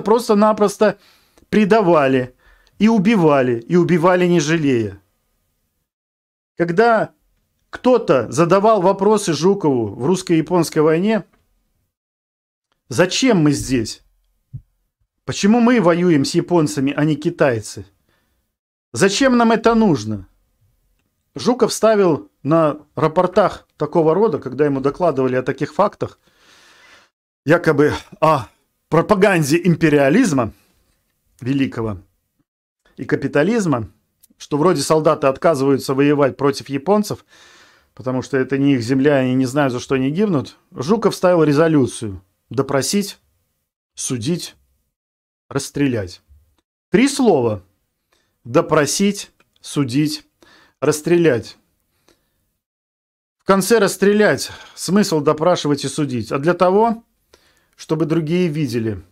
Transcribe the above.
Китая просто-напросто предавали и убивали, и убивали не жалея. Когда кто-то задавал вопросы Жукову в русско-японской войне, зачем мы здесь? Почему мы воюем с японцами, а не китайцы? Зачем нам это нужно? Жуков ставил на рапортах такого рода, когда ему докладывали о таких фактах, якобы о «А, пропаганде империализма великого и капитализма, что вроде солдаты отказываются воевать против японцев, потому что это не их земля, и они не знают, за что они гибнут, Жуков ставил резолюцию допросить, судить, расстрелять. Три слова. Допросить, судить, расстрелять. В конце расстрелять. Смысл допрашивать и судить. А для того, чтобы другие видели.